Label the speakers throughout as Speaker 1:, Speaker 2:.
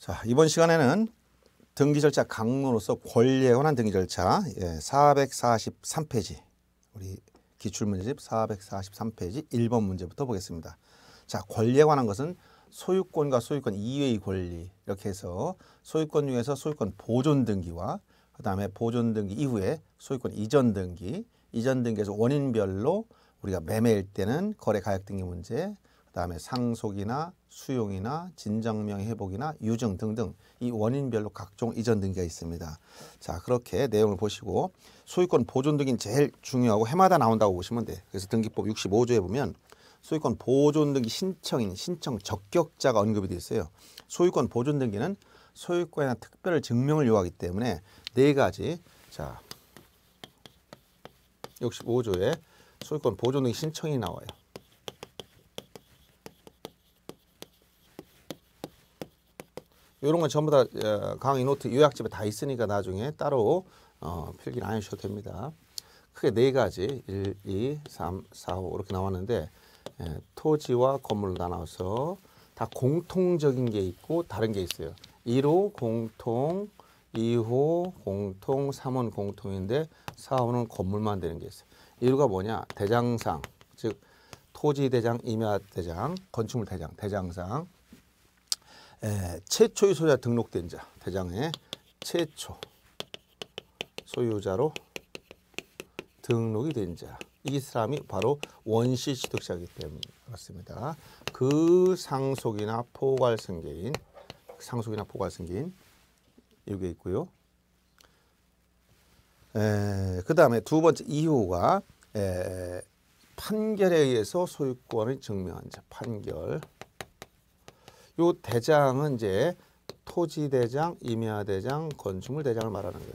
Speaker 1: 자, 이번 시간에는 등기 절차 강론으로서 권리에 관한 등기 절차 예, 443페이지 우리 기출문제집 443페이지 1번 문제부터 보겠습니다. 자, 권리에 관한 것은 소유권과 소유권 이외의 권리 이렇게 해서 소유권 중에서 소유권 보존 등기와 그다음에 보존 등기 이후에 소유권 이전 등기, 이전 등기에서 원인별로 우리가 매매일 때는 거래 가액 등기 문제, 그다음에 상속이나 수용이나 진정명 회복이나 유증 등등 이 원인별로 각종 이전 등기가 있습니다. 자 그렇게 내용을 보시고 소유권 보존 등이 제일 중요하고 해마다 나온다고 보시면 돼. 그래서 등기법 65조에 보면 소유권 보존 등기 신청인 신청 적격자가 언급이 되어 있어요. 소유권 보존 등기는 소유권이나 특별 증명을 요하기 때문에 네 가지 자 65조에 소유권 보존 등기 신청이 나와요. 이런 건 전부 다 어, 강의 노트 요약집에 다 있으니까 나중에 따로 어, 필기를 안 해주셔도 됩니다. 크게 네 가지 1, 2, 3, 4, 5 이렇게 나왔는데 예, 토지와 건물로 나눠서 다 공통적인 게 있고 다른 게 있어요. 1호 공통, 2호 공통, 3호는 공통인데 4호는 건물만 되는 게 있어요. 1호가 뭐냐? 대장상, 즉 토지 대장, 임야 대장, 건축물 대장, 대장상 예, 최초의 소유자 등록된 자대장의 최초 소유자로 등록이 된 자. 이 사람이 바로 원시 취득자이기 때문에 습니다그 상속이나 포괄승계인 상속이나 포괄승계인 여기 있고요. 예, 그 다음에 두 번째 이유가 에, 예, 판결에 의해서 소유권을 증명한 자 판결 요 대장은 이제 토지대장, 임야대장, 건축물대장을 말하는 거예요.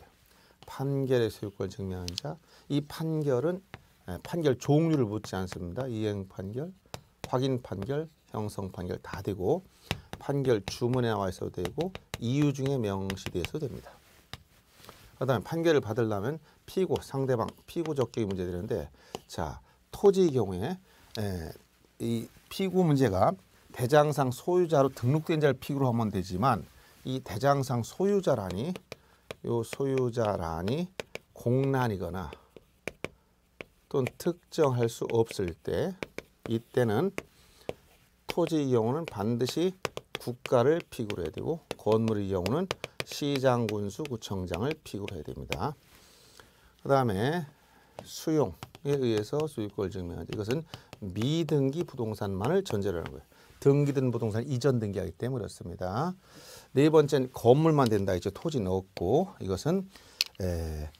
Speaker 1: 판결의 소유권 증명한 자. 이 판결은 예, 판결 종류를 묻지 않습니다. 이행 판결, 확인 판결, 형성 판결 다 되고 판결 주문에 나와 있어도 되고 이유 중에 명시돼서 됩니다. 그다음에 판결을 받으려면 피고 상대방 피고 적격이 문제되는데 자 토지 경우에 에, 예, 이 피고 문제가 대장상 소유자로 등록된 자를 픽으로 하면 되지만 이 대장상 소유자란이 요 소유자란이 공란이거나 또는 특정할 수 없을 때 이때는 토지의 경우는 반드시 국가를 픽으로 해야 되고 건물의 경우는 시장, 군수, 구청장을 픽으로 해야 됩니다. 그 다음에 수용에 의해서 소유권 을 증명하지. 이것은 미등기 부동산만을 전제로 하는 거예요. 등기된 부동산 이전 등기하기 때문에 그렇습니다. 네 번째는 건물만 된다 이제 토지 넣었고 이것은 에,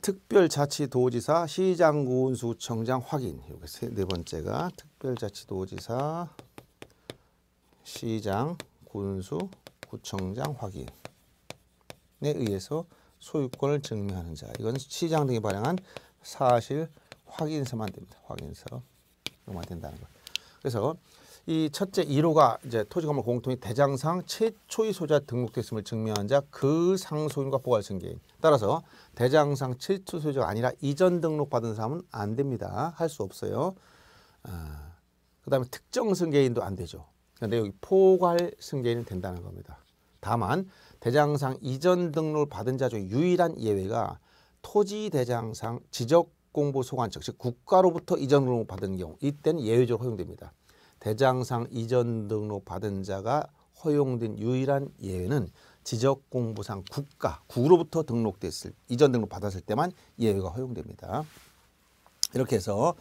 Speaker 1: 특별자치도지사 시장군수청장 확인 여기 세, 네 번째가 특별자치도지사 시장 군수 구청장 확인에 의해서 소유권을 증명하는 자 이건 시장 등이 발행한 사실 확인서만 됩니다. 확인서 이만 된다는 거. 그래서 이 첫째 1호가 이제 토지건물 공통이 대장상 최초의 소자 유 등록됐음을 증명한 자 그상속인과 포괄승계인 따라서 대장상 최초 소유자가 아니라 이전 등록받은 사람은 안 됩니다. 할 수 없어요. 아, 그 다음에 특정 승계인도 안 되죠. 그런데 그러니까 여기 포괄 승계인은 된다는 겁니다. 다만 대장상 이전 등록을 받은 자 중 유일한 예외가 토지 대장상 지적 공보 소관즉 국가로부터 이전 등록 받은 경우 이때는 예외적으로 허용됩니다. 대장상 이전 등록 받은 자가 허용된 유일한 예외는 지적공부상 국가, 국으로부터 등록됐을, 이전 등록 받았을 때만 예외가 허용됩니다. 이렇게 해서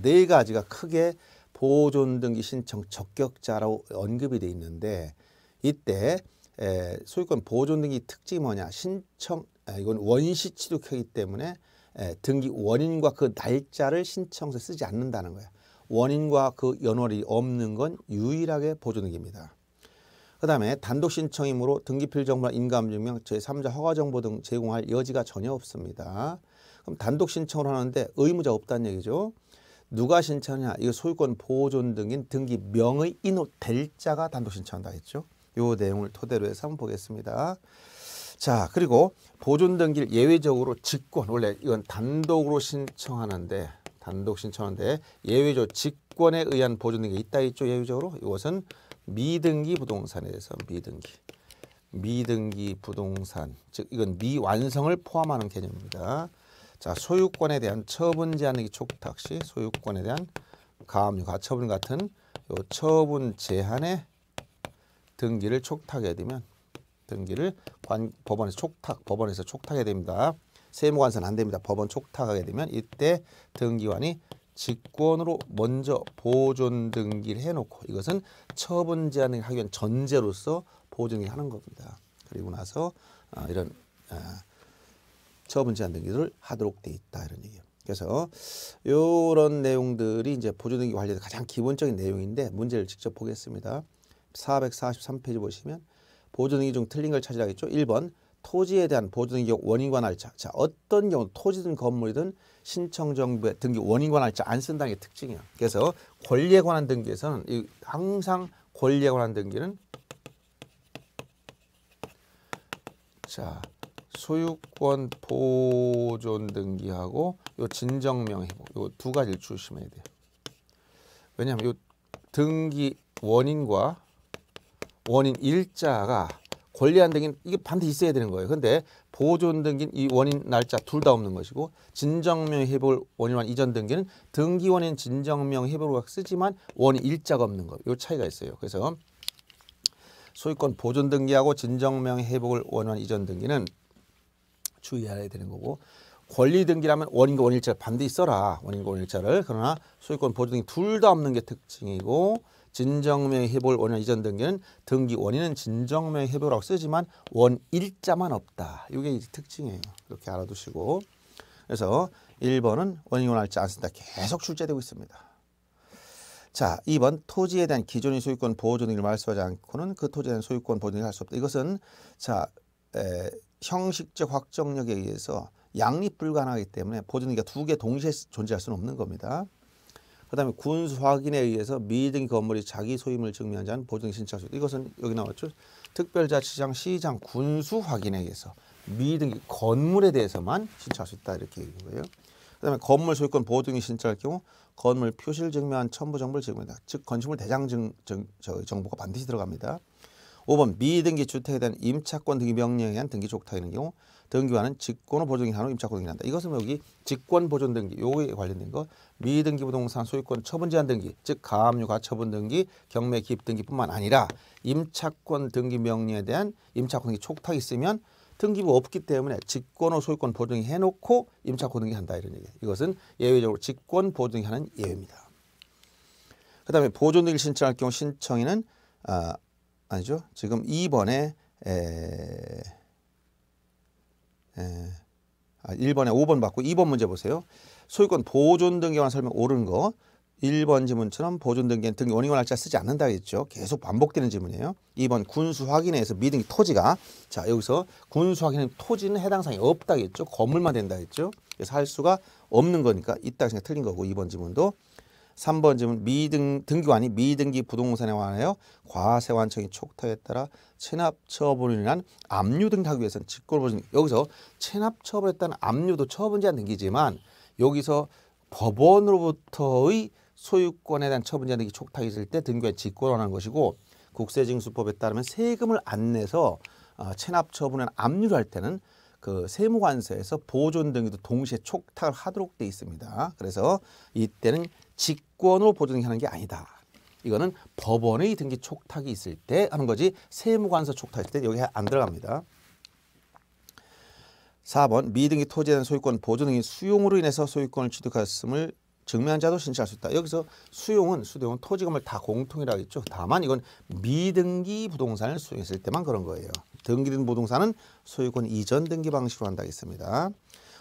Speaker 1: 네 가지가 크게 보존등기 신청 적격자로 언급이 돼 있는데 이때 에, 소유권 보존등기 특징이 뭐냐 신청 에, 이건 원시 취득회이기 때문에 에, 등기 원인과 그 날짜를 신청서에 쓰지 않는다는 거예요 원인과 그 연월이 없는 건 유일하게 보조등기입니다. 그 다음에 단독 신청이므로 등기필 정보나 인감증명, 제3자 허가정보 등 제공할 여지가 전혀 없습니다. 그럼 단독 신청을 하는데 의무자 없다는 얘기죠. 누가 신청하냐? 이거 소유권 보존 등인 등기 명의 인호 될 자가 단독 신청한다 했죠. 요 내용을 토대로 해서 한번 보겠습니다. 자, 그리고 보존 등기를 예외적으로 직권, 원래 이건 단독으로 신청하는데 단독 신청한데 예외적 직권에 의한 보존 등이 있다 있죠 예외적으로 이것은 미등기 부동산에 대해서 미등기 미등기 부동산 즉 이건 미완성을 포함하는 개념입니다. 자 소유권에 대한 처분 제한의 촉탁 시 소유권에 대한 가압류 가처분 같은 요 처분 제한의 등기를 촉탁해야 되면 등기를 관, 법원에서 촉탁 법원에서 촉탁해야 됩니다. 세무관세는 안 됩니다. 법원 촉탁하게 되면 이때 등기관이 직권으로 먼저 보존 등기를 해놓고 이것은 처분 제한을 하기 위한 전제로서 보증이 하는 겁니다. 그리고 나서 어, 이런 어, 처분 제한 등기를 하도록 돼 있다 이런 얘기예요. 그래서 이런 내용들이 이제 보존 등기 관련된 가장 기본적인 내용인데 문제를 직접 보겠습니다. 443페이지 보시면 보존 등기 중 틀린 걸 찾으라겠죠. 1번 토지에 대한 보증등기 원인과 날짜. 자, 어떤 경우 토지든 건물이든 신청 정부의 등기 원인과 날짜 안 쓴다는 게특징이에요 그래서 권리에 관한 등기에서는 이 항상 권리에 관한 등기는 자, 소유권 보존 등기하고 요 진정명 회복 요두 가지를 조심해야 돼요. 왜냐하면 요 등기 원인과 원인 일자가 권리안 등인 이게 반드시 있어야 되는 거예요. 근데 보존 등기는 이 원인 날짜 둘 다 없는 것이고 진정명 회복을 원인만 이전 등기는 등기 원인 진정명 회복을 쓰지만 원인 일자가 없는 거. 요 차이가 있어요. 그래서 소유권 보존 등기하고 진정명 회복을 원인 이전 등기는 주의해야 되는 거고 권리 등기라면 원인과 원일자를 반드시 써라. 원인과 원일자를. 그러나 소유권 보존 등기 둘 다 없는 게 특징이고 진정명예회복 원인 이전 등기는 등기 원인은 진정명예회복라고 쓰지만 원일자만 없다. 이게 특징이에요. 이렇게 알아두시고 그래서 1번은 원인 원할자 안 쓴다. 계속 출제되고 있습니다. 자, 2번 토지에 대한 기존의 소유권 보호조 등를말씀하지 않고는 그 토지에 대한 소유권 보호 등를할 수 없다. 이것은 자 에, 형식적 확정력에 의해서 양립 불가능하기 때문에 보존이가 두 개 동시에 존재할 수는 없는 겁니다. 그다음에 군수 확인에 의해서 미등기 건물이 자기 소임을 증명한 자는 보증 신청 할수있시 이것은 여기 나왔죠. 특별자치장 시장 군수 확인에 의해서 미등기 건물에 대해서만 신청할 수 있다 이렇게 얘기한 거예요. 그다음에 건물 소유권 보증이 신청할 경우 건물 표시를 증명한 첨부 정보를 제공한다. 즉 건축물 대장 증, 증, 저, 정보가 반드시 들어갑니다. 5번 미등기 주택에 대한 임차권 등기 명령에 의한 등기 족탁이는 경우 등기와는 직권을 보증하는 임차권 등기한다. 이것은 뭐 여기 직권 보존 등기 요에 관련된 거 미등기 부동산 소유권 처분 제한 등기 즉 가압류 가처분 등기 경매 기입 등기뿐만 아니라 임차권 등기 명령에 대한 임차권 등기 촉탁이 있으면 등기부 없기 때문에 직권호 소유권 보증이 해놓고 임차권 등기한다 이런 얘기. 이것은 예외적으로 직권 보증이 하는 예외입니다. 그다음에 보존 등기 신청할 경우 신청인은 아 아니죠 지금 2번에 에 예. 아, 1번에 5번 받고 2번 문제 보세요. 소유권 보존 등기만 관한 설명 옳은 거. 1번 지문처럼 보존 등기 등기 원인권 날짜 쓰지 않는다 했죠. 계속 반복되는 지문이에요. 2번 군수 확인에서 미등기 토지가 자 여기서 군수 확인은 토지는 해당 사항이 없다 했죠. 건물만 된다 했죠. 그래서 할 수가 없는 거니까 이따가 틀린 거고 2번 지문도 삼번 질문 미등 등기가 이 미등기 부동산에 관하여 과세관청이 촉탁에 따라 체납 처분을 위한 압류 등하기 위해서는 직권보증 여기서 체납 처분했다는 압류도 처분 제한 등기지만 여기서 법원으로부터의 소유권에 대한 처분 제한 등기 촉탁이 있을 때 등기에 직권하는 것이고 국세징수법에 따르면 세금을 안 내서 아, 체납 처분에 압류를 할 때는 그 세무관서에서 보존 등기도 동시에 촉탁을 하도록 돼 있습니다. 그래서 이때는 직권으로 보존 하는 게 아니다. 이거는 법원의 등기 촉탁이 있을 때 하는 거지 세무관서 촉탁일 때 여기 안 들어갑니다. 4번 미등기 토지에 대한 소유권 보존 등기 수용으로 인해서 소유권을 취득했음을 증명한 자도 신청할 수 있다. 여기서 수용은 수대은 토지금을 다 공통이라고 했죠. 다만 이건 미등기 부동산을 수용했을 때만 그런 거예요. 등기된 부동산은 소유권 이전 등기 방식으로 한다고 했습니다.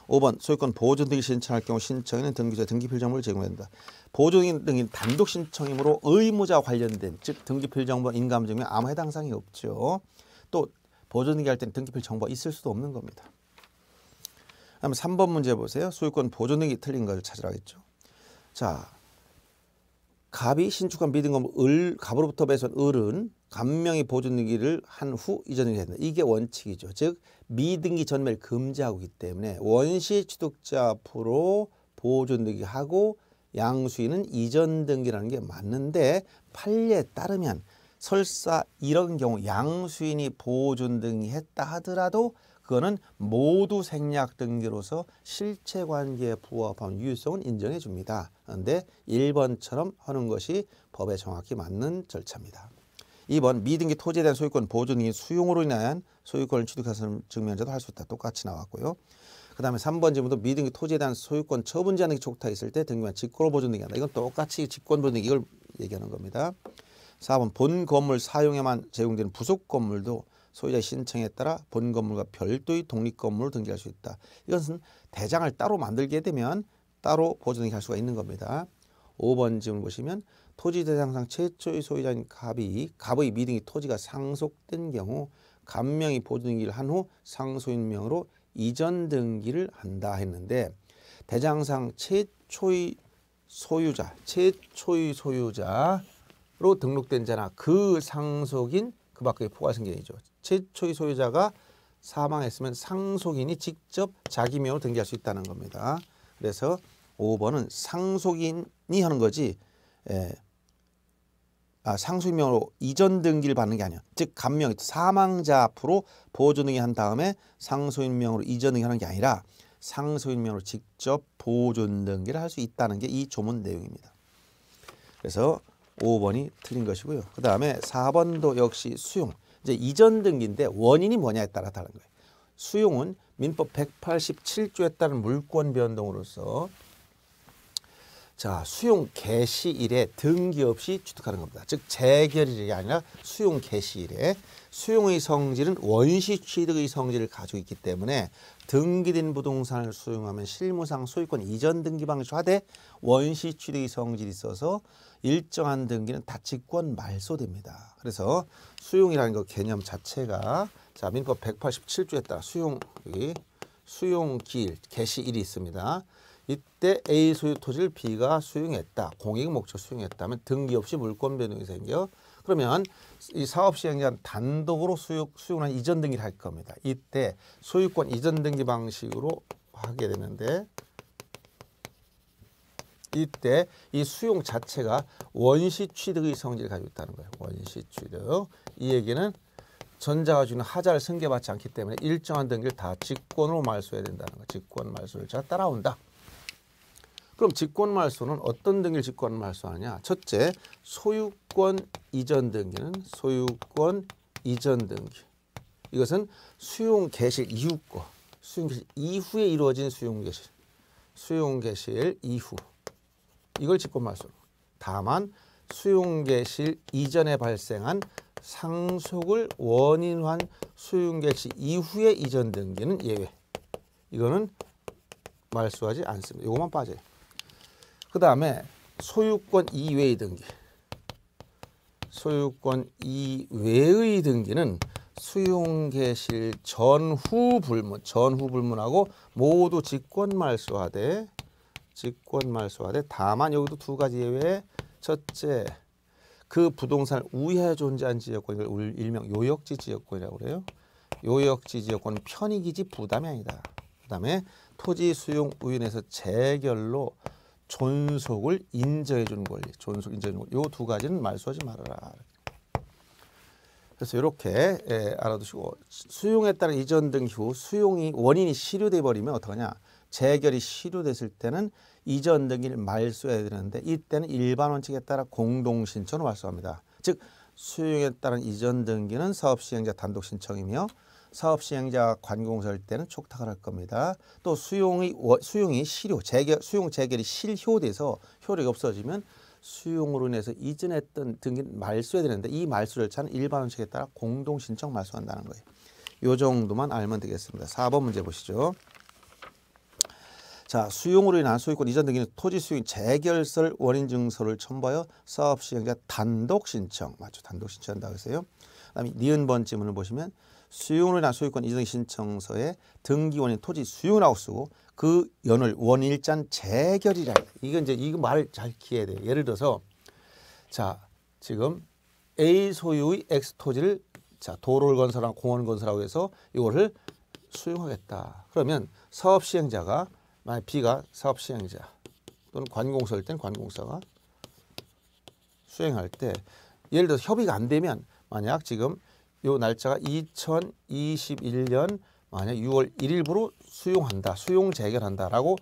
Speaker 1: 5번 소유권 보존 등기 신청할 경우 신청에는 등기자 등기 필정보를 제공한다. 보존 등기 단독 신청이므로 의무자와 관련된 즉 등기 필정보 인감증명 아무 해당 사항이 없죠. 또 보존 등기할 때는 등기 필정보가 있을 수도 없는 겁니다. 다음 3번 문제 보세요. 소유권 보존 등기 틀린 것을 찾으라겠죠. 자, 갑이 신축한 비등검 을, 갑으로부터 배선 을은 감명이 보존등기를 한 후이전이 해야 된다. 이게 원칙이죠. 즉 미등기 전매를 금지하기 고있 때문에 원시 취득자 앞으로 보존등기하고 양수인은 이전 등기라는 게 맞는데 판례에 따르면 설사 이런 경우 양수인이 보존등기 했다 하더라도 그거는 모두 생략 등기로서 실체 관계에 부합한 유효성은 인정해 줍니다. 그런데 1번처럼 하는 것이 법에 정확히 맞는 절차입니다. 2번 미등기 토지에 대한 소유권 보존 등의 수용으로 인한 소유권을 취득해서 증명자도 할 수 있다. 똑같이 나왔고요. 그 다음에 3번 질문도 미등기 토지에 대한 소유권 처분제한 등이 촉탁 있을 때 등기만 직권을 보존 등기한다. 이건 똑같이 직권 보존 등기 이걸 얘기하는 겁니다. 4번 본 건물 사용에만 제공되는 부속 건물도 소유자 신청에 따라 본 건물과 별도의 독립 건물을 등기할 수 있다. 이것은 대장을 따로 만들게 되면 따로 보조등기할 수가 있는 겁니다. 5번 지문 보시면 토지 대장상 최초의 소유자인 갑이 갑의 미등기 토지가 상속된 경우 갑명이 보조등기를 한 후 상소인명으로 이전 등기를 한다 했는데 대장상 최초의 소유자, 최초의 소유자로 등록된 자나 그 상속인 그 밖의 포괄승계이죠. 최초의 소유자가 사망했으면 상속인이 직접 자기 명을 등기할 수 있다는 겁니다. 그래서 5번은 상속인이 하는 거지 에, 예. 아, 상속명으로 인 이전 등기를 받는 게 아니야. 즉감명 사망자 앞으로 보존 등기한 다음에 상속인명으로 이전 등기하는 게 아니라 상속인명으로 직접 보존 등기를 할 수 있다는 게 이 조문 내용입니다. 그래서 5번이 틀린 것이고요. 그 다음에 4번도 역시 수용. 이제 이전 등기인데 원인이 뭐냐에 따라 다른 거예요. 수용은 민법 187조에 따른 물권 변동으로서 자 수용 개시일에 등기 없이 취득하는 겁니다. 즉 재결일이 아니라 수용 개시일에 수용의 성질은 원시 취득의 성질을 가지고 있기 때문에 등기된 부동산을 수용하면 실무상 소유권 이전 등기 방식화돼 원시 취득의 성질이 있어서 일정한 등기는 다치권 말소됩니다. 그래서 수용이라는 거 개념 자체가 자 민법 187조에 따라 수용 여기 수용기일 개시일이 있습니다. 이때 A 소유 토지를 B가 수용했다. 공익 목적 수용했다면 등기 없이 물권 변동이 생겨. 그러면 이 사업 시행자는 단독으로 수용, 수용한 이전 등기를 할 겁니다. 이때 소유권 이전 등기 방식으로 하게 되는데 이때 이 수용 자체가 원시 취득의 성질을 가지고 있다는 거예요. 원시 취득. 이 얘기는 전자가 주는 하자를 승계받지 않기 때문에 일정한 등기를 다 직권으로 말소해야 된다는 거. 직권 말소를 잘 따라온다. 그럼 직권 말소는 어떤 등기를 직권 말소하냐? 첫째, 소유권 이전 등기는 소유권 이전 등기. 이것은 수용 개실 이후 거. 수용 개실 이후에 이루어진 수용 개실. 수용 개실 이후. 이걸 직권말소로. 다만 수용개실 이전에 발생한 상속을 원인한 수용개시 이후에 이전 등기는 예외. 이거는 말소하지 않습니다. 이것만 빠져요. 그 다음에 소유권 이외의 등기. 소유권 이외의 등기는 수용개실 전후 불문, 전후 불문하고 모두 직권 말소하되 직권말소화돼 다만 여기도 두 가지 예외 첫째 그 부동산을 우회하여 존재한 지역권을 일명 요역지 지역권이라고 그래요. 요역지 지역권은 편익이지 부담이 아니다. 그 다음에 토지 수용 우인에서 재결로 존속을 인정해 주는 권리, 존속 인정해 주는 권리 이두 가지는 말소하지 말아라. 그래서 이렇게 예, 알아두시고 수용에 따른 이전 등 이후 수용이 원인이 실효돼 버리면 어떡하냐 재결이 실효됐을 때는 이전 등기를 말소해야 되는데 이때는 일반 원칙에 따라 공동 신청으로 말소합니다. 즉 수용에 따른 이전 등기는 사업 시행자 단독 신청이며 사업 시행자 관공서일 때는 촉탁을 할 겁니다. 또 수용이 수용이 실효 재결 수용 재결이 실효돼서 효력이 없어지면 수용으로 인해서 이전했던 등기 말소해야 되는데 이 말소 절차는 일반 원칙에 따라 공동 신청 말소한다는 거예요. 요 정도만 알면 되겠습니다. 4번 문제 보시죠. 자 수용으로 인한 소유권 이전 등기는 토지 수용 재결설 원인 증서를 첨부하여 사업 시행자 단독 신청 맞죠 단독 신청한다 그랬어요. 그다음에 니은 번 지문을 보시면 수용으로 인한 소유권 이전 신청서에 등기 원인 토지 수용이라고 쓰고 그 연을 원일잔 재결이라 이건 이제 이거 말을 잘 기해야 돼 예를 들어서 자 지금 A 소유의 X 토지를 자 도로를 건설한 공원 건설하고 해서 이거를 수용하겠다. 그러면 사업 시행자가 만약 B가 사업 시행자 또는 관공서일 땐 관공서가 수행할 때 예를 들어서 협의가 안 되면 만약 지금 요 날짜가 2021년 만약 6월 1일부로 수용한다, 수용 재결한다라고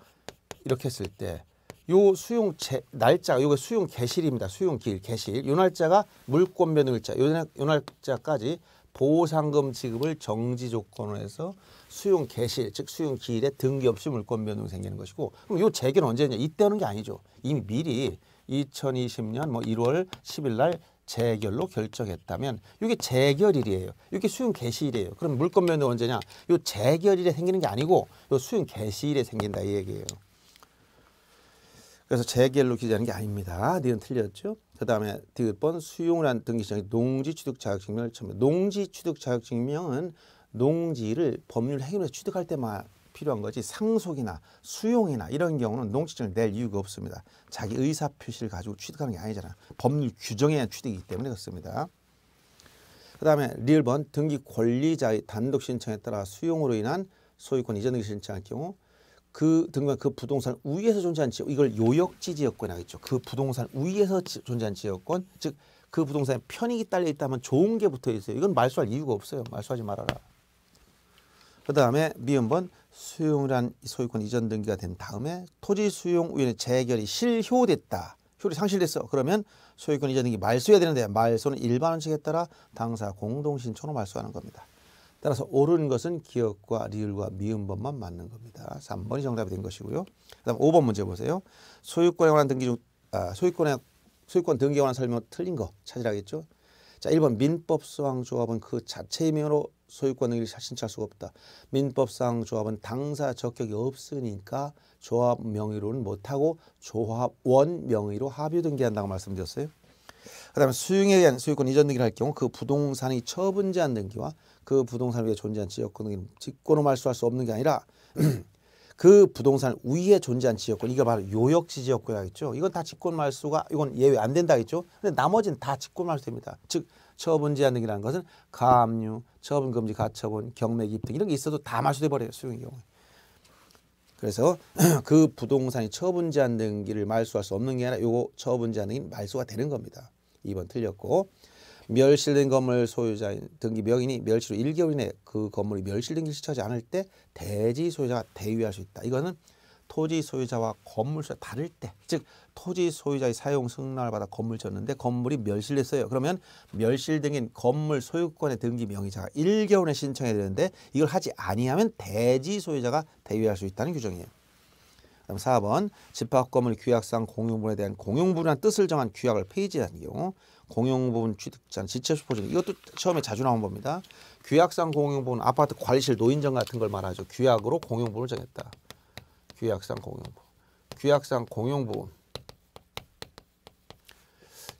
Speaker 1: 이렇게 했을 때 요 수용 제, 날짜가 요게 수용 개실입니다. 수용 기일 개실. 요 날짜가 물권 변경일자. 요, 요 날짜까지 보상금 지급을 정지 조건으로 해서 수용 개시즉 수용 기일에 등기 없이 물권 변동이 생기는 것이고 그럼 요재결 언제냐? 이때 하는 게 아니죠. 이미 미리 2020년 뭐 1월 10일 날 재결로 결정했다면 이게 재결일이에요. 이게 수용 개시일이에요. 그럼 물권 변동 언제냐? 요 재결일에 생기는 게 아니고 요 수용 개시일에 생긴다 이 얘기예요. 그래서 재결로 기재하는 게 아닙니다. 니은 틀렸죠? 그 다음에 디귿번 수용을 한 등기시장의 농지취득자격증명을 처음에 농지취득자격증명은 농지를 법률 행위로 취득할 때만 필요한 거지 상속이나 수용이나 이런 경우는 농지증을 낼 이유가 없습니다. 자기 의사 표시를 가지고 취득하는 게 아니잖아. 법률 규정에 취득이기 때문에 그렇습니다. 그 다음에 리을 번 등기 권리자의 단독 신청에 따라 수용으로 인한 소유권 이전 등기 신청할 경우 그등기그 그 부동산 위에서 존재한 지역 이걸 요역지 지역권 하겠죠. 그 부동산 위에서 지, 존재한 지역권 즉 그 부동산에 편익이 딸려 있다면 좋은 게 붙어 있어요. 이건 말소할 이유가 없어요. 말소하지 말아라. 그 다음에 미음번 수용이란 소유권 이전 등기가 된 다음에 토지 수용 우연의 재결이 실효됐다. 효율 상실됐어. 그러면 소유권 이전 등기 말소해야 되는데 말소는 일반 원칙에 따라 당사 공동 신청으로 말소하는 겁니다. 따라서 옳은 것은 기억과 리을과 미음번만 맞는 겁니다. 3번이 정답이 된 것이고요. 그다음 5번 문제 보세요. 소유권에 관한 등기 중 아, 소유권에 소유권 등기에 관한 설명 틀린 거 찾으라겠죠. 자, 1번 민법 소황 조합은 그 자체의 명으로 소유권을위를신청 수가 없다. 민법상 조합은 당사 적격이 없으니까 조합 명의로는 못하고 조합원 명의로 합의 등기한다고 말씀드렸어요. 그 다음에 수용에 의한 소유권 이전 등기를 할 경우 그 부동산이 처분제한 등기와 그 부동산에 위 존재한 지역권 등기는 직권으로 말소할 수 없는 게 아니라 그 부동산 위에 존재한 지역권 이거 바로 요역지 지역구라겠죠. 이건 다 직권 말소가 이건 예외 안 된다겠죠. 근데 나머지는 다 직권 말소됩니다. 즉 처분 제한등이라는 것은 가압류, 처분 금지, 가처분, 경매 입등 이런 게 있어도 다 말소돼 버려요 수용의 경우 그래서 그 부동산이 처분 제한등기를 말소할 수 없는 게 아니라 요거 처분 제한등이 말소가 되는 겁니다. 2번 틀렸고 멸실된 건물 소유자인 등기 명인이 멸실로 1개월 이내 그 건물이 멸실된 기를 실천하지 않을 때 대지 소유자가 대위할 수 있다. 이거는 토지 소유자와 건물 소유자 다를 때, 즉 토지 소유자의 사용 승낙을 받아 건물 졌는데 건물이 멸실됐어요. 그러면 멸실 등인 건물 소유권의 등기 명의자가 1개월 에 신청해야 되는데 이걸 하지 아니하면 대지 소유자가 대위할 수 있다는 규정이에요. 그럼 4번 집합 건물 규약상 공용분에 대한 공용분이라는 뜻을 정한 규약을 폐지하는 경우 공용부분 취득자 지체수포증 이것도 처음에 자주 나온 겁니다. 규약상 공용부분 아파트 관리실 노인정 같은 걸 말하죠. 규약으로 공용부분을 정했다. 규약상 공용부 규약상 공용부분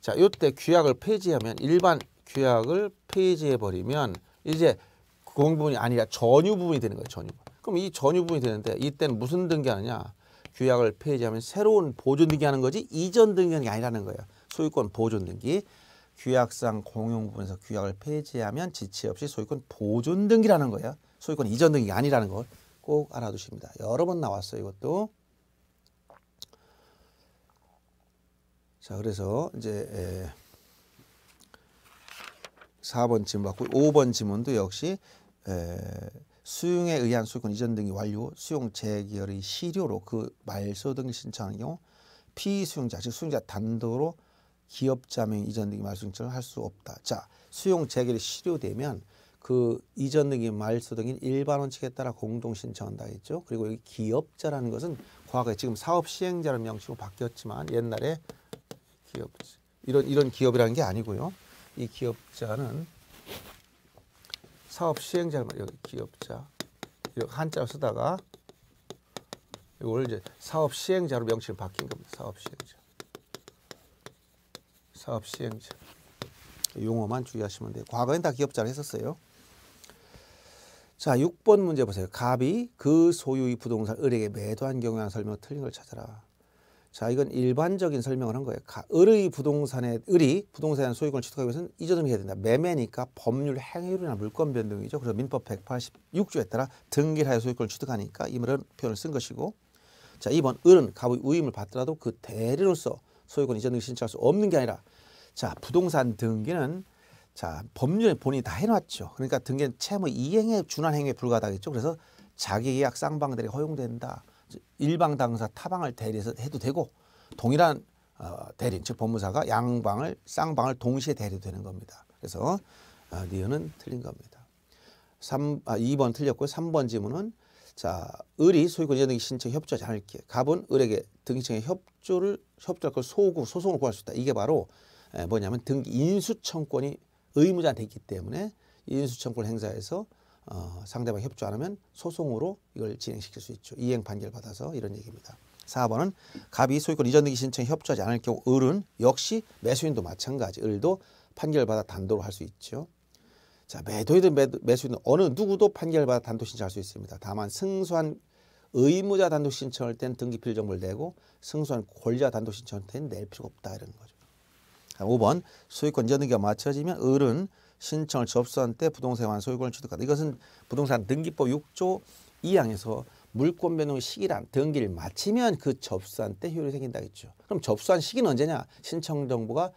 Speaker 1: 자 이때 규약을 폐지하면 일반 규약을 폐지해버리면 이제 공용부분이 아니라 전유부분이 되는 거예요. 전유부분. 그럼 이 전유부분이 되는데 이때는 무슨 등기하느냐 규약을 폐지하면 새로운 보존 등기하는 거지 이전 등기는 아니라는 거예요. 소유권 보존 등기. 규약상 공용 부분에서 규약을 폐지하면 지체 없이 소유권 보존 등기라는 거예요. 소유권 이전 등기가 아니라는 걸 꼭 알아두십니다. 여러 번 나왔어요. 이것도. 자, 그래서 이제 4번 질문 받고 5번 질문도 역시 에, 수용에 의한 수권 이전 등이 완료, 수용 재결의 시료로그 말소 등을 신청한 경우 피수용자 즉 수용자 단도로 기업자 명의 이전 등이 말소 신청을 할 수 없다. 자, 수용 재결이 시료되면그 이전 등이 말소 등인 일반 원칙에 따라 공동 신청한다 했죠. 그리고 여기 기업자라는 것은 과거에 지금 사업 시행자라는 명칭으로 바뀌었지만 옛날에 기업 이런 이런 기업이라는 게 아니고요. 이 기업자는 사업 시행자 여기 기업자 이렇게 한자로 쓰다가 이걸 이제 사업 시행자로 명칭이 바뀐 겁니다. 사업 시행자. 사업 시행자. 용어만 주의하시면 돼요. 과거엔 다 기업자를 했었어요. 자, 6번 문제 보세요. 갑이 그 소유의 부동산 을에게 매도한 경우에 설명 틀린 걸 찾아라. 자, 이건 일반적인 설명을 한 거예요. 을의 부동산의 을이 부동산 의 소유권을 취득하기 위해서는 이 점을 해야 된다. 매매니까 법률 행위율이나 물권 변동이죠. 그래서 민법 186조에 따라 등기하여 소유권을 취득하니까 이런 표현을 쓴 것이고 자, 이번 을은 갑의 위임을 받더라도 그 대리로서 소유권 이전 등기 신청할 수 없는 게 아니라 자, 부동산 등기는 자, 법률에 본인이 다 해놨죠. 그러니까 등기는 채무 이행에 준한 행위에 불과하다겠죠. 그래서 자기 계약 쌍방들이 허용된다. 일방 당사 타방을 대리해서 해도 되고 동일한 어, 대리인 즉 법무사가 양방을 쌍방을 동시에 대리도 되는 겁니다. 그래서 어, 니은은 틀린 겁니다. 3, 아, 2번 틀렸고요. 3번 지문은 자, 을이 소유권 이전 등기 신청 협조하지 않을게. 갑은 을에게 등기청에 협조를 협조할 걸 소구 소송을 구할 수 있다. 이게 바로 에, 뭐냐면 등기 인수청권이 의무자한 있기 때문에 인수청권 행사에서 어, 상대방 협조 안 하면 소송으로 이걸 진행시킬 수 있죠. 이행 판결 받아서 이런 얘기입니다. 4번은 갑이 소유권 이전 등기 신청에 협조하지 않을 경우 을은 역시 매수인도 마찬가지 을도 판결받아 단도로 할 수 있죠. 자 매도인든 매도, 매수인든 어느 누구도 판결받아 단도 신청할 수 있습니다. 다만 승소한 의무자 단독 신청할 땐 등기 필정을 내고 승소한 권리자 단독 신청할 땐 낼 필요가 없다 이런 거죠. 5번 소유권 이전 등기가 맞춰지면 을은 신청을 접수한 때 부동산에 관한 소유권을 취득하다. 이것은 부동산 등기법 6조 2항에서 물권 변동 시기란 등기를 마치면 그 접수한 때 효율이 생긴다겠죠. 그럼 접수한 시기는 언제냐? 신청 정보가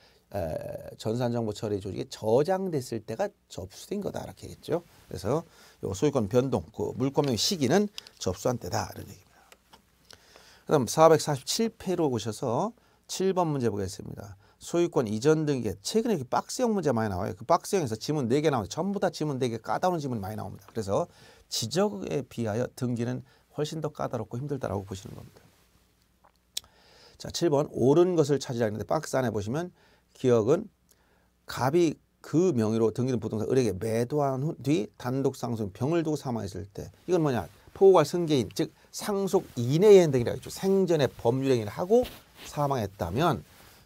Speaker 1: 전산 정보 처리 조직에 저장됐을 때가 접수된 거다 이렇게 했죠. 그래서 요 소유권 변동, 그 물권 변동 시기는 접수한 때다 이런 얘기입니다. 그다음 4 4 7페로 오셔서 7번 문제 보겠습니다. 소유권 이전 등에 최근에 이렇게 그 박스형 문제 많이 나와요. 그 박스형에서 지문 네개 나오는데 전부 다 지문 네개 까다로운 지문이 많이 나옵니다. 그래서 지적에 비하여 등기는 훨씬 더 까다롭고 힘들다라고 보시는 겁니다. 자, 7번 옳은 것을 찾으라 는데 박스 안에 보시면 기억은 갑이 그 명의로 등기된 부동산 을에게 매도한 후, 뒤 단독 상속 병을 두고 사망했을 때 이건 뭐냐 포괄 승계인 즉 상속 이내의 행동이라고 했죠 생전에 법률 행위를 하고 사망했다면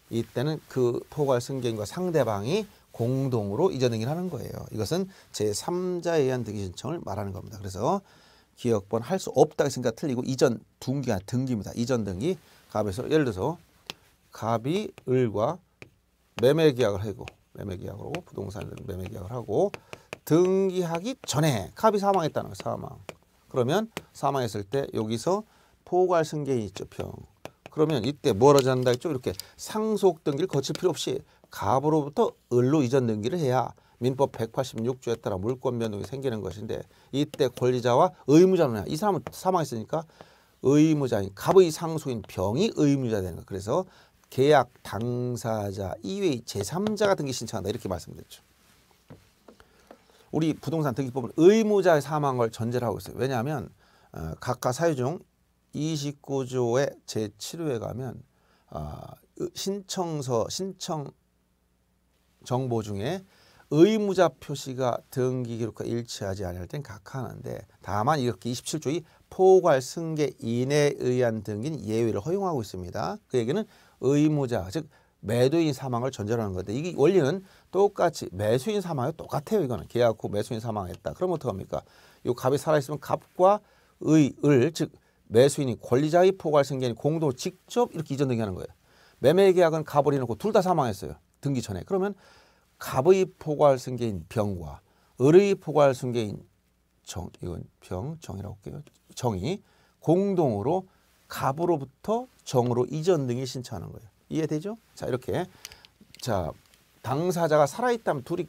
Speaker 1: 이때는 그 포괄 승계인과 상대방이 공동으로 이전 등기를 하는 거예요. 이것은 제3자에 의한 등기 신청을 말하는 겁니다. 그래서 기억번 할 수 없다 했으니까 틀리고 이전 등기가 아, 등기입니다. 이전 등기 갑에서 예를 들어서 갑이 을과 매매 계약을 하고 매매 계약을 하 부동산을 매매 계약을 하고 등기하기 전에 갑이 사망했다는 거예요. 사망. 그러면 사망했을 때 여기서 포괄 승계인 있죠. 평. 그러면 이때 뭐라 잔다 했죠? 이렇게 상속 등기를 거칠 필요 없이 갑으로부터 을로 이전 등기를 해야 민법 186조에 따라 물권 변동이 생기는 것인데 이때 권리자와 의무자는 이 사람은 사망했으니까 의무자인 갑의 상속인 병이 의무자 되는 거예요 그래서 계약 당사자 이외의 제삼자가 등기 신청한다 이렇게 말씀드렸죠. 우리 부동산 등기법은 의무자의 사망을 전제로 하고 있어요. 왜냐하면 어, 각각 사유 중 29조의 제7호에 가면 아, 신청서 신청 정보 중에 의무자 표시가 등기 기록과 일치하지 않을 땐 각하하는데 다만 이렇게 27조의 포괄 승계 인에 의한 등기는 예외를 허용하고 있습니다. 그 얘기는 의무자 즉 매도인 사망을 전제로 하는 건데 이게 원리는 똑같이 매수인 사망이 똑같아요. 이거는 계약 후 매수인 사망했다. 그럼 어떡합니까? 이 갑이 살아있으면 갑과 의을 즉 매수인이 권리자의 포괄 생계인 공동 직접 이렇게 이전 등기하는 거예요. 매매 계약은 갑을 해놓고 둘 다 사망했어요. 등기 전에. 그러면 갑의 포괄 생계인 병과 을의 포괄 생계인 정, 이건 병, 정이라고 할게요. 정이 공동으로 갑으로부터 정으로 이전 등기 신청하는 거예요. 이해되죠? 자, 이렇게. 자, 당사자가 살아있다면 둘이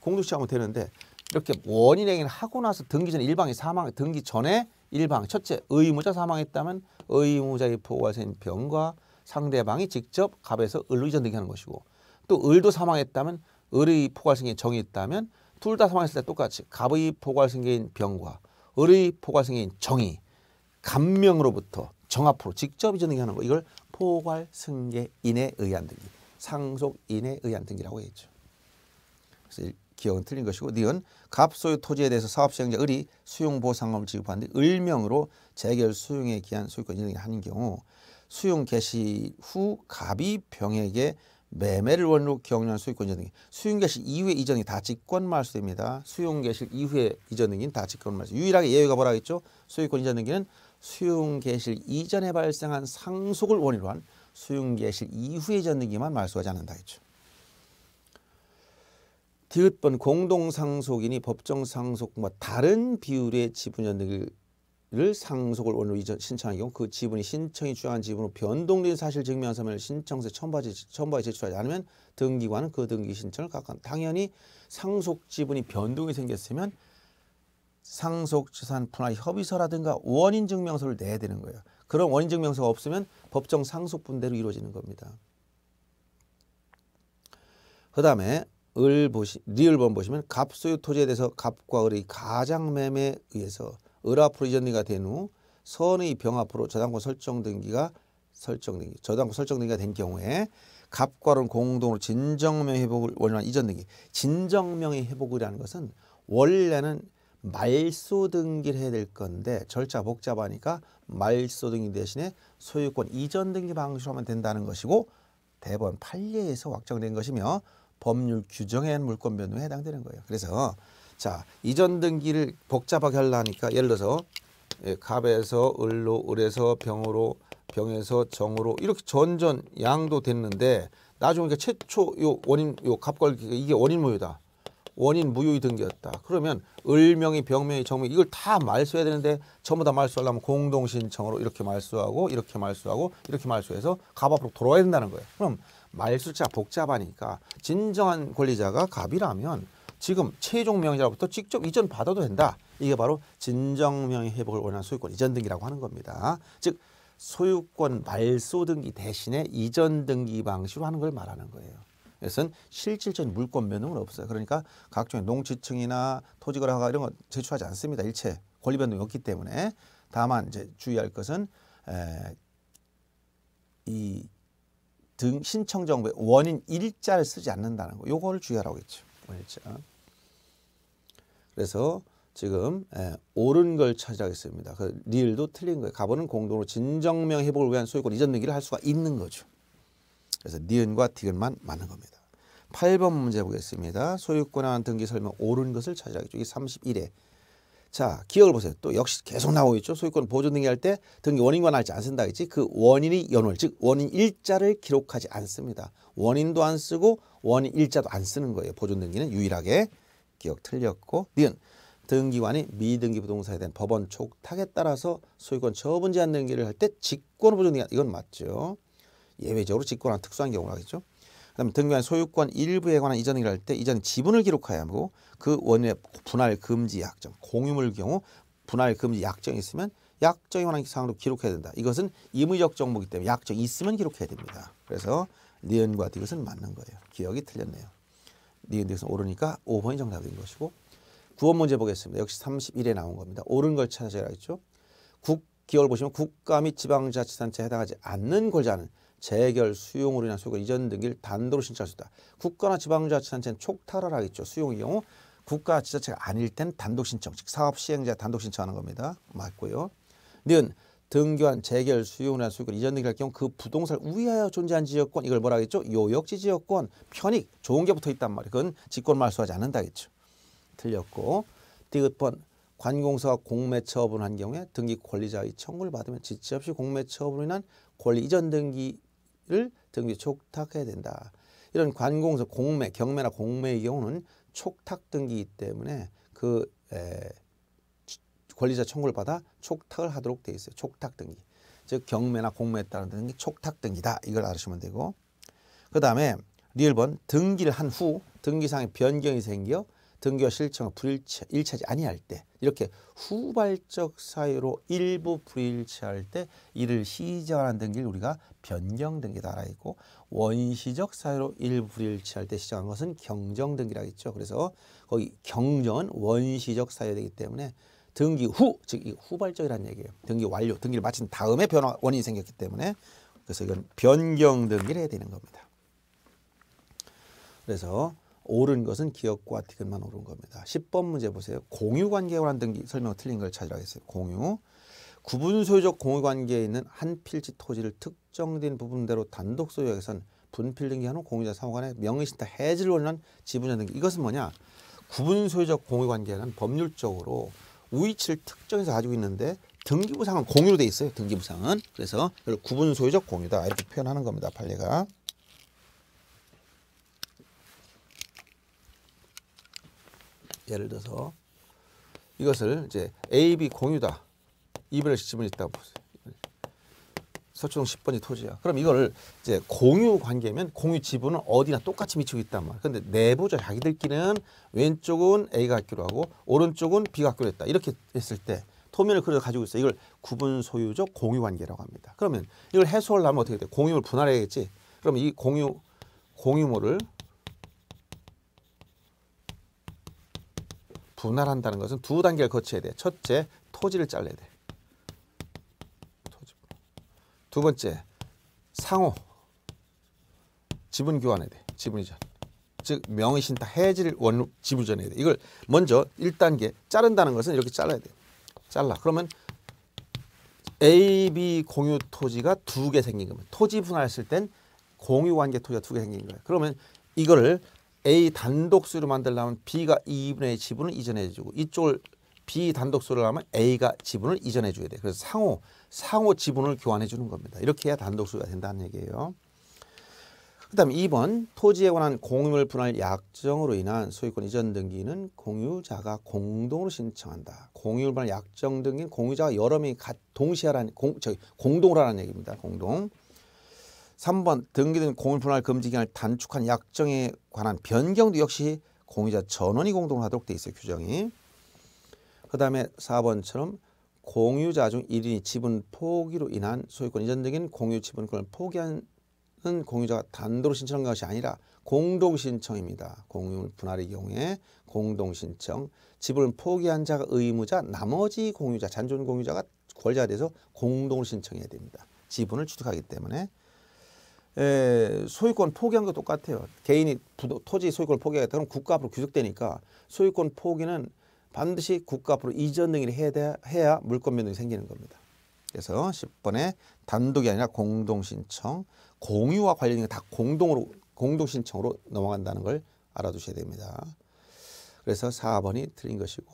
Speaker 1: 공동시하면 되는데 이렇게 원인 행위를 하고 나서 등기 전에 일방이 사망, 등기 전에 일방 첫째 의무자 사망했다면 의무자의 보호할 수 병과 상대방이 직접 갑에서 을로 이전 등기하는 것이고 또 을도 사망했다면 을의 포괄승인 정이 있다면 둘 다 사망했을 때 똑같이 갑의 포괄승인 병과 을의 포괄승인 정이 감명으로부터 정앞으로 직접 이전 등기하는 거 이걸 포괄승계인에 의한 등기 상속인에 의한 등기라고 했죠. 그래서 기억은 틀린 것이고 니은 갑소유 토지에 대해서 사업시행자 을이 수용보상금을 지급하는데 을명으로 재결 수용에 기한 소유권 인정을 하는 경우 수용 개시 후 갑이 병에게 매매를 원로 경영한 소유권 이전 등기 수용 개시 이후에 이전이 다 직권 말소됩니다. 수용 개시 이후에 이전 등기다 직권 말소. 유일하게 예외가 뭐라 겠죠 소유권 이전 등기는 수용 개시 이전에 발생한 상속을 원인으로 한 수용 개시 이후에 이전 등기만 말소하지 않는다 했죠. 디귿번 공동상속인이 법정상속과 뭐 다른 비율의 지분연득을 상속을 원로 신청한 경우 그 지분이 신청이 취한 지분으로 변동된 사실 증명한 사람을 신청세 첨부하지, 첨부하지 제출하지 않으면 등기관은 그 등기 신청을 각각 당연히 상속 지분이 변동이 생겼으면 상속재산 분할 협의서라든가 원인 증명서를 내야 되는 거예요. 그런 원인 증명서가 없으면 법정 상속분대로 이루어지는 겁니다. 그 다음에 을 보시 리을번 보시면 갑소유 토지에 대해서 갑과 을의 가장 매매에 의해서 을 앞으로 이전리가 된 후 선의 병 앞으로 저당권 설정 등기가 설정 등기 저당권 설정 등기가 된 경우에 갑과 을은 공동으로 진정명 회복을 원한 이전 등기 진정명의 회복이라는 것은 원래는 말소 등기를 해야 될 건데 절차 복잡하니까 말소 등기 대신에 소유권 이전 등기 방식으로 하면 된다는 것이고 대법원 판례에서 확정된 것이며 법률 규정에 물권 변동에 해당되는 거예요. 그래서 자 이전 등기를 복잡하게 하려니까 예를 들어서 예, 갑에서 을로 을에서 병으로 병에서 정으로 이렇게 전전 양도 됐는데 나중에 그니까 최초 요 원인 요 갑걸 이게 원인 무효다. 원인 무효의 등기였다. 그러면 을명이 병명이 정명이 이걸 다 말소해야 되는데 전부 다 말소하려면 공동신청으로 이렇게 말소하고 이렇게 말소하고 이렇게 말소해서 갑 앞으로 돌아와야 된다는 거예요. 그럼 말술자 복잡하니까 진정한 권리자가 갑이라면 지금 최종 명의자로부터 직접 이전 받아도 된다. 이게 바로 진정 명의 회복을 원하는 소유권 이전 등기라고 하는 겁니다. 즉 소유권 말소 등기 대신에 이전 등기 방식으로 하는 걸 말하는 거예요. 그래서 실질적인 물권 변동은 없어요. 그러니까 각종 농지층이나 토지거래가 이런 거 제출하지 않습니다. 일체 권리 변동이 없기 때문에 다만 이제 주의할 것은 에, 이등 신청 정보의 원인 일자를 쓰지 않는다는 거. 요거를 주의하라고 했죠. 원일자. 그래서 지금 예, 옳은 걸 찾으라겠습니다. 그 리을도 틀린 거예요. 가보는 공동으로 진정명 회복을 위한 소유권 이전 등기를 할 수가 있는 거죠. 그래서 니은과 디귿만 맞는 겁니다. 8번 문제 보겠습니다. 소유권한 등기 설명 옳은 것을 찾으라겠죠. 이게 31회 자, 기억을 보세요. 또 역시 계속 나오고 있죠. 소유권 보존 등기할 때 등기 원인과 날짜 안 쓴다 했지. 그 원인이 연월, 즉 원인 일자를 기록하지 않습니다. 원인도 안 쓰고 원인 일자도 안 쓰는 거예요. 보존 등기는 유일하게 기억 틀렸고 니은 등기관이 미등기 부동산에 대한 법원 촉탁에 따라서 소유권 처분 제한 등기를 할 때 직권 보존 등기 이건 맞죠. 예외적으로 직권한 특수한 경우라겠죠. 그다음에 등기한 소유권 일부에 관한 이전을 할때 이전 지분을 기록하여야 하고 그 원의 분할 금지 약정 공유물 경우 분할 금지 약정이 있으면 약정에 관한 사항도 기록해야 된다. 이것은 임의적 정보기 때문에 약정 있으면 기록해야 됩니다. 그래서 니은과 디귿은 맞는 거예요. 기억이 틀렸네요. 니은 디귿은 오르니까 5번이 정답인 것이고 9번 문제 보겠습니다. 역시 31에 나온 겁니다. 옳은 걸 찾아야겠죠. 국 기호를 보시면 국가 및 지방자치단체에 해당하지 않는 골자는 재결, 수용으로 인한 소유권 이전 등기를 단도로 신청할 수 있다. 국가나 지방자치단체는 촉탁을 하겠죠. 수용의 경우 국가 지자체가 아닐 땐 단독 신청, 즉 사업 시행자 단독 신청하는 겁니다. 맞고요. 는 등교한 재결, 수용이나 소유권 이전 등기할 경우 그 부동산을 우위하여 존재한 지역권 이걸 뭐라 하겠죠? 요역지 지역권, 편익, 좋은 게 붙어 있단 말이에요. 그건 직권 말소하지 않는다겠죠. 틀렸고 디귿번 관공서가 공매 처분한 경우에 등기 권리자의 청구를 받으면 지체 없이 공매 처분으로 인한 권리 이전 등기 를 등기 촉탁해야 된다. 이런 관공서 공매, 경매나 공매의 경우는 촉탁 등기이기 때문에 그 에, 권리자 청구를 받아 촉탁을 하도록 되어 있어요. 촉탁 등기. 즉 경매나 공매에 따른 등기 촉탁 등기다. 이걸 알으시면 되고 그다음에 리번 등기를 한 후 등기상의 변경이 생겨 등기와실체가 불일치 일치하지 아니할 때 이렇게 후발적 사유로 일부 불일치할 때 이를 시정하는 등기를 우리가 변경 등기다 알아 있고 원시적 사유로 일부 불일치할 때 시정한 것은 경정 등기라고 했죠. 그래서 거기 경정은 원시적 사유되기 때문에 등기 후, 즉 이 후발적이라는 얘기예요. 등기 완료, 등기를 마친 다음에 변화 원인이 생겼기 때문에 그래서 이건 변경 등기를 해야 되는 겁니다. 그래서 오른 것은 기억과 디귿만 오른 겁니다. 10번 문제 보세요. 공유관계와 등기 설명 틀린 걸 찾으라겠어요. 공유. 구분 소유적 공유관계에 있는 한 필지 토지를 특정된 부분대로 단독 소유에선 하기 분필 등기하는 공유자 상호간의 명의신탁 해지를 원한 지분자 등기. 이것은 뭐냐? 구분 소유적 공유관계는 법률적으로 우위치를 특정해서 가지고 있는데 등기부상은 공유로 돼 있어요. 등기부상은. 그래서 구분 소유적 공유다. 이렇게 표현하는 겁니다. 판례가. 예를 들어서 이것을 이제 A, B 공유다. 이분 e 지분이 있다고 보세요. 서초동 10번이 토지야. 그럼 이거 이제 공유 관계면 공유 지분은 어디나 똑같이 미치고 있단 말이야. 근데 내부자 자기들끼리는 왼쪽은 A가 갖기로 하고 오른쪽은 B가 갖기로 했다. 이렇게 했을 때 토면을 그려 가지고 있어. 이걸 구분 소유적 공유 관계라고 합니다. 그러면 이걸 해소를 하면 어떻게 돼? 공유를 분할해야겠지. 그럼 이 공유 공유물을 분할한다는 것은 두 단계를 거쳐야 돼. 첫째, 토지를 잘라야 돼. 토지. 두 번째, 상호. 지분 교환해야 돼. 지분 이전. 즉 명의 신탁 해지를 원 지분 전해야 돼. 이걸 먼저 1단계 자른다는 것은 이렇게 잘라야 돼. 잘라. 그러면 A, B 공유 토지가 두 개 생긴 거면 토지 분할했을 땐 공유 관계 토지가 두 개 생긴 거예요. 그러면 이거를 A 단독수로 만들려면 B가 2분의 지분을 이전해 주고 이쪽을 B 단독수를 하면 A가 지분을 이전해 줘야 돼. 그래서 상호 상호 지분을 교환해 주는 겁니다. 이렇게 해야 단독수가 된다는 얘기예요. 그다음 이번 토지에 관한 공유물 분할 약정으로 인한 소유권 이전 등기는 공유자가 공동으로 신청한다. 공유물 분할 약정 등기는 공유자가 여러 명이 동시에 하라는 공, 저기, 공동으로 하라는 얘기입니다. 공동. 3번 등기된 공유분할 금지기간을 단축한 약정에 관한 변경도 역시 공유자 전원이 공동으로 하도록 돼 있어요. 규정이. 그 다음에 4번처럼 공유자 중 1인이 지분 포기로 인한 소유권 이전 등인 공유 지분권을 포기하는 공유자가 단도로 신청한 것이 아니라 공동신청입니다. 공유 분할의 경우에 공동신청, 지분을 포기한 자가 의무자, 나머지 공유자, 잔존 공유자가 권리자 돼서 공동으 신청해야 됩니다. 지분을 취득하기 때문에 에, 예, 소유권 포기한 거 똑같아요. 개인이 부도, 토지 소유권을 포기하겠다 그럼 국가 앞으로 규격되니까 소유권 포기는 반드시 국가 앞으로 이전 등를 해야, 돼, 해야 물권 변동이 생기는 겁니다. 그래서 10번에 단독이 아니라 공동 신청, 공유와 관련된 게다 공동으로 공동 신청으로 넘어간다는 걸 알아두셔야 됩니다. 그래서 4번이 틀린 것이고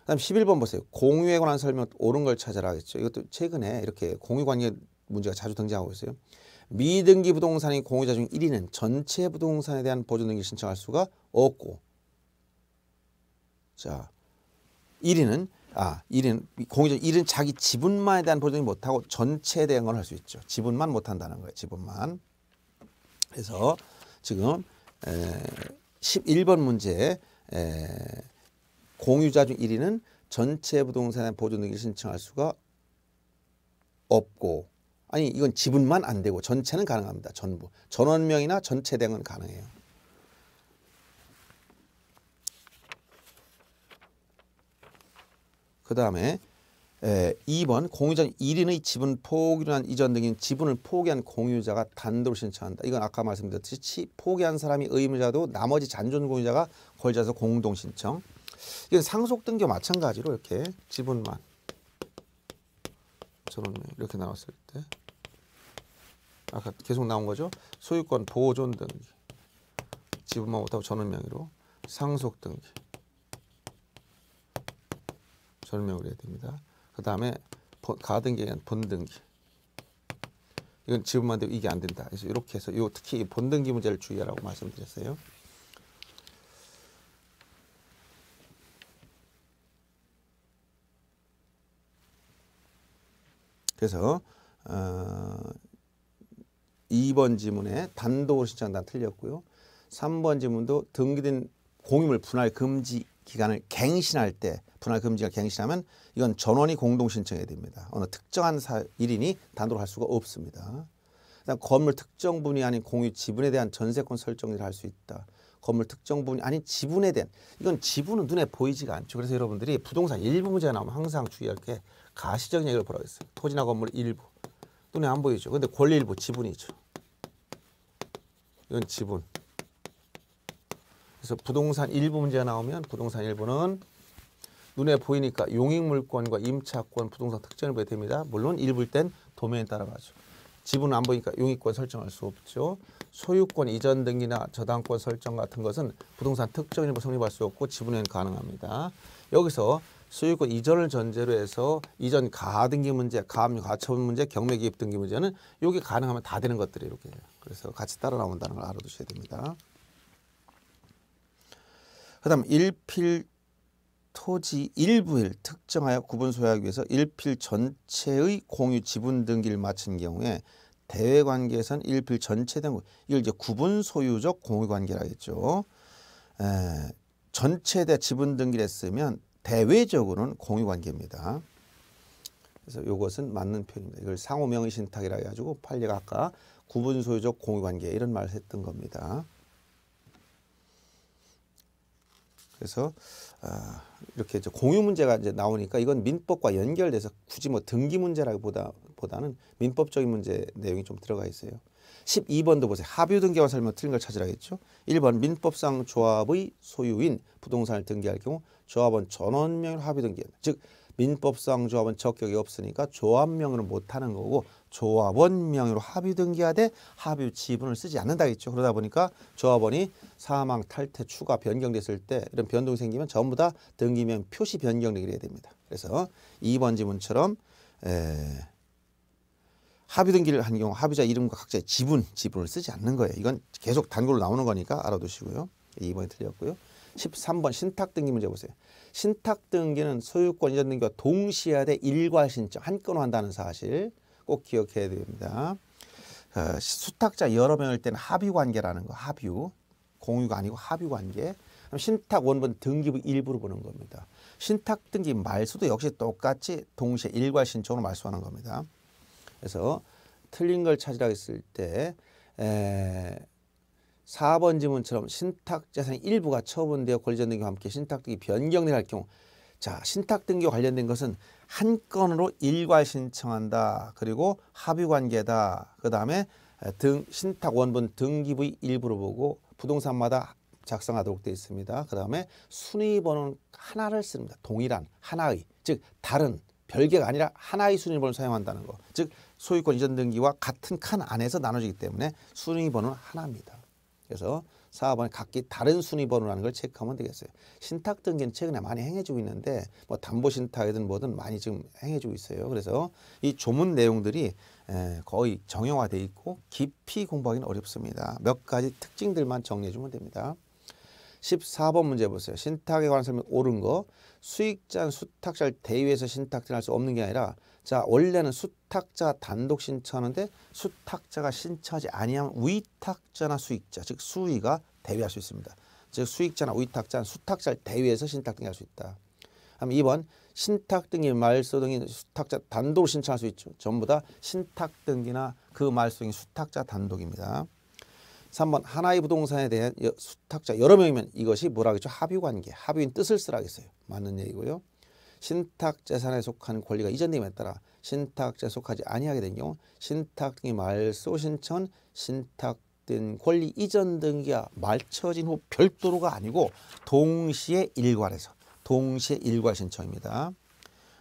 Speaker 1: 그다음 11번 보세요. 공유에 관한 설명 옳은 걸 찾아라 하 겠죠 이것도 최근에 이렇게 공유 관계 문제가 자주 등장하고 있어요. 미등기 부동산인 공유자 중 1위는 전체 부동산에 대한 보존등기 신청할 수가 없고 자 1위는 아 1위는 공유자 1위는 자기 지분만에 대한 보존등기 못하고 전체에 대한 걸 할 수 있죠. 지분만 못한다는 거예요. 지분만. 그래서 지금 에, 11번 문제 에, 공유자 중 1위는 전체 부동산에 보존등기 신청할 수가 없고 아니 이건 지분만 안 되고 전체는 가능합니다. 전부 전원명이나 전체 대응은 가능해요. 그 다음에 2번 공유자 1인의 지분 포기로 이전 등인 지분을 포기한 공유자가 단도로 신청한다. 이건 아까 말씀드렸듯이 포기한 사람이 의무자도 나머지 잔존 공유자가 걸자서 공동 신청. 이건 상속 등기와 마찬가지로 이렇게 지분만 저런 이렇게 나왔을 때 아까 계속 나온 거죠. 소유권 보존 등기, 지분만 못하고 전원 명의로 상속 등기, 전원 명의로 해야 됩니다. 그 다음에 가등기에 대한 본등기. 이건 지분만 되고 이게 안 된다. 그래서 이렇게 해서 요 특히 본등기 문제를 주의하라고 말씀드렸어요. 그래서 어, 2번 지문에 단독으로 신청한다 틀렸고요. 3번 지문도 등기된 공유물 분할 금지 기간을 갱신할 때 분할 금지가 갱신하면 이건 전원이 공동 신청해야 됩니다. 어느 특정한 사, 1인이 단독으로 할 수가 없습니다. 그다음 건물 특정 분이 아닌 공유 지분에 대한 전세권 설정을 할수 있다. 건물 특정 분이 아닌 지분에 대한 이건 지분은 눈에 보이지가 않죠. 그래서 여러분들이 부동산 일부 문제가 나오면 항상 주의할 게 가시적인 얘기를 보라고 했어요. 토지나 건물 일부. 눈에 안 보이죠. 근데 권리일부 지분이죠. 이건 지분. 그래서 부동산 일부 문제가 나오면 부동산 일부는 눈에 보이니까 용익물권과 임차권, 부동산 특전을 보게 됩니다. 물론 일부일 땐 도면에 따라가죠. 지분은 안 보니까 이 용익권 설정할 수 없죠. 소유권 이전 등기나 저당권 설정 같은 것은 부동산 특정 일부 성립할 수 없고 지분에는 가능합니다. 여기서 소유권 이전을 전제로 해서 이전 가등기 문제, 가압류, 가처분 문제, 경매 기입 등기 문제는 요게 가능하면 다 되는 것들이 이렇게 그래서 같이 따라 나온다는 걸 알아두셔야 됩니다. 그다음 일필 토지 일부일 특정하여 구분 소유하기 위해서 일필 전체의 공유 지분 등기를 마친 경우에 대외 관계에선 일필 전체 등 이걸 이제 구분 소유적 공유 관계라겠죠. 에, 전체 대 지분 등기를 했으면 대외적으로는 공유 관계입니다. 그래서 이것은 맞는 표현입니다. 이걸 상호명의 신탁이라 해가지고 판례가 아까 구분소유적 공유관계 이런 말을 했던 겁니다. 그래서 아, 이렇게 이제 공유 문제가 이제 나오니까 이건 민법과 연결돼서 굳이 뭐 등기 문제라기보다 보다는 민법적인 문제 내용이 좀 들어가 있어요. 12번도 보세요. 합유 등기와 설명 틀린 걸 찾으라겠죠. 1번 민법상 조합의 소유인 부동산을 등기할 경우 조합원 전원명의로 합유 등기한다. 즉 민법상 조합은 적격이 없으니까 조합명의로 못하는 거고 조합원 명의로 합유 등기하되 합유 지분을 쓰지 않는다겠죠. 그러다 보니까 조합원이 사망, 탈퇴, 추가, 변경됐을 때 이런 변동이 생기면 전부 다 등기명 표시 변경되게 돼야 됩니다. 그래서 2번 지문처럼 에, 합의 등기를 한 경우 합의자 이름과 각자의 지분, 지분을 쓰지 않는 거예요. 이건 계속 단골로 나오는 거니까 알아두시고요. 2번이 틀렸고요. 13번 신탁 등기 문제 보세요. 신탁 등기는 소유권 이전 등기와 동시에 일괄 신청 한건 한다는 사실 꼭 기억해야 됩니다. 어, 수탁자 여러 명일 때는 합의 관계라는 거 합유 공유가 아니고 합의 관계 신탁 원본 등기부 일부로 보는 겁니다. 신탁 등기 말수도 역시 똑같이 동시에 일괄 신청으로 말소하는 겁니다. 그래서 틀린 걸 찾으라 고 했을 때 에, 4번 지문처럼 신탁재산 일부가 처분되어 권리전등기와 함께 신탁등기 변경을 할 경우 자 신탁등기와 관련된 것은 한 건으로 일괄 신청한다. 그리고 합의관계다. 그 다음에 등 신탁원본 등기부의 일부로 보고 부동산마다 작성하도록 되어 있습니다. 그 다음에 순위번호 는 하나를 씁니다. 동일한 하나의 즉 다른 별개가 아니라 하나의 순위번호를 사용한다는 것. 즉 소유권 이전 등기와 같은 칸 안에서 나눠지기 때문에 순위번호는 하나입니다. 그래서 사업원 각기 다른 순위번호라는 걸 체크하면 되겠어요. 신탁 등기는 최근에 많이 행해지고 있는데 뭐 담보 신탁이든 뭐든 많이 지금 행해지고 있어요. 그래서 이 조문 내용들이 거의 정형화돼 있고 깊이 공부하기는 어렵습니다. 몇 가지 특징들만 정리해 주면 됩니다. 14번 문제 보세요. 신탁에 관한 설명 옳은 거. 수익자는 수탁자를 대위해서 신탁진할 수 없는 게 아니라 자 원래는 수탁자 단독 신청하는데 수탁자가 신청하지 아니하면 위탁자나 수익자 즉 수위가 대위할 수 있습니다. 즉 수익자나 위탁자는 수탁자를 대위해서 신탁 등이 할수 있다. 그럼 2번 신탁 등기 말소 등이 수탁자 단독 신청할 수 있죠. 전부 다 신탁 등기나 그 말소 등이 수탁자 단독입니다. 3번 하나의 부동산에 대한 수탁자 여러 명이면 이것이 뭐라 하겠죠? 합유관계, 합유인 뜻을 쓰라겠어요. 맞는 얘기고요. 신탁재산에 속한 권리가 이전됨에 따라 신탁재 속하지 아니하게 된 경우 신탁 등의 말소 신청 신탁된 권리 이전 등기와말처진후 별도로가 아니고 동시에 일괄해서 동시에 일괄 신청입니다.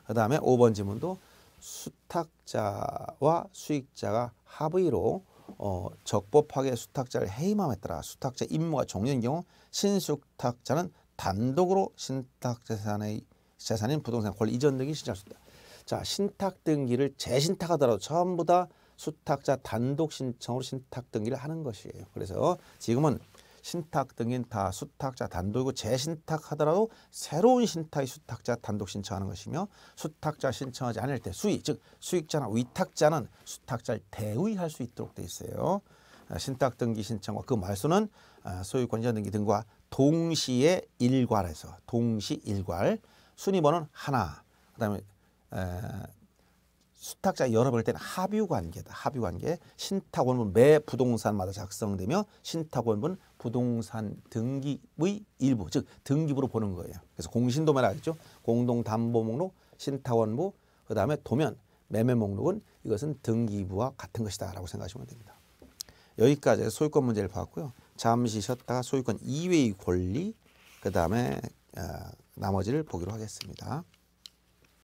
Speaker 1: 그 다음에 오번지문도 수탁자와 수익자가 합의로 어, 적법하게 수탁자를 해임함에 따라 수탁자 임무가 종료인 경우 신수탁자는 단독으로 신탁재산의 재산인 부동산 권리 이전 등이 신청할 수 있다. 자, 신탁 등기를 재신탁하더라도 전부 다 수탁자 단독 신청으로 신탁 등기를 하는 것이에요. 그래서 지금은 신탁 등인 다 수탁자 단독이고 재신탁하더라도 새로운 신탁의 수탁자 단독 신청하는 것이며 수탁자 신청하지 않을 때 수익 즉 수익자나 위탁자는 수탁자를 대의할 수 있도록 돼 있어요. 아, 신탁 등기 신청과 그 말소는 아, 소유권자 등기 등과 동시에 일괄해서 동시 일괄 순위번호는 하나 그다음 에, 수탁자 여러 볼 때는 합유 관계다. 합유 관계. 신탁원본 매 부동산마다 작성되며 신탁원본 부동산 등기의 일부, 즉 등기부로 보는 거예요. 그래서 공신도면 알죠? 공동 담보 목록, 신탁원부, 그다음에 도면, 매매 목록은 이것은 등기부와 같은 것이다라고 생각하시면 됩니다. 여기까지 소유권 문제를 봤고요. 잠시 쉬었다가 소유권 이외의 권리, 그다음에 어, 나머지를 보기로 하겠습니다.